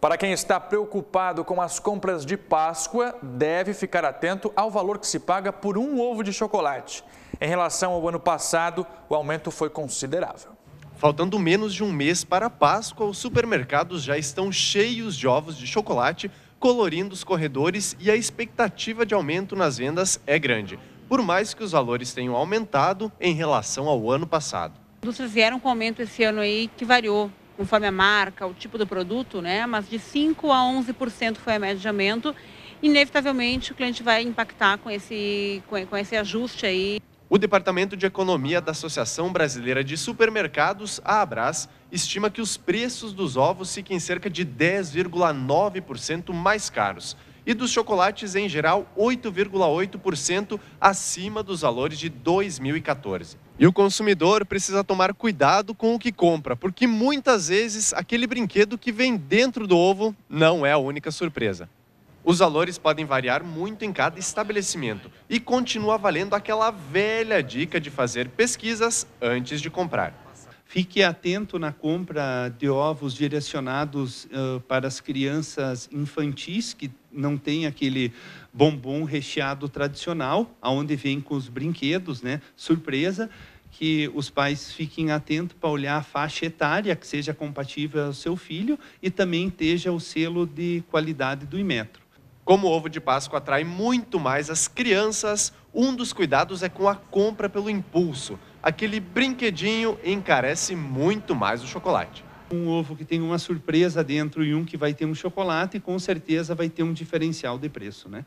Para quem está preocupado com as compras de Páscoa, deve ficar atento ao valor que se paga por um ovo de chocolate. Em relação ao ano passado, o aumento foi considerável. Faltando menos de um mês para a Páscoa, os supermercados já estão cheios de ovos de chocolate, colorindo os corredores e a expectativa de aumento nas vendas é grande, por mais que os valores tenham aumentado em relação ao ano passado. Indústrias vieram com aumento esse ano aí que variou conforme a marca, o tipo do produto, né? Mas de 5 a 11% foi a média de aumento. Inevitavelmente o cliente vai impactar com esse, com esse ajuste aí. O Departamento de Economia da Associação Brasileira de Supermercados, a Abras, estima que os preços dos ovos fiquem cerca de 10,9% mais caros e dos chocolates em geral 8,8% acima dos valores de 2014. E o consumidor precisa tomar cuidado com o que compra, porque muitas vezes aquele brinquedo que vem dentro do ovo não é a única surpresa. Os valores podem variar muito em cada estabelecimento e continua valendo aquela velha dica de fazer pesquisas antes de comprar. Fique atento na compra de ovos direcionados uh, para as crianças infantis que não tem aquele bombom recheado tradicional, aonde vem com os brinquedos, né? Surpresa que os pais fiquem atentos para olhar a faixa etária que seja compatível ao seu filho e também esteja o selo de qualidade do Imetro. Como o ovo de Páscoa atrai muito mais as crianças, um dos cuidados é com a compra pelo impulso. Aquele brinquedinho encarece muito mais o chocolate. Um ovo que tem uma surpresa dentro e um que vai ter um chocolate, com certeza vai ter um diferencial de preço, né?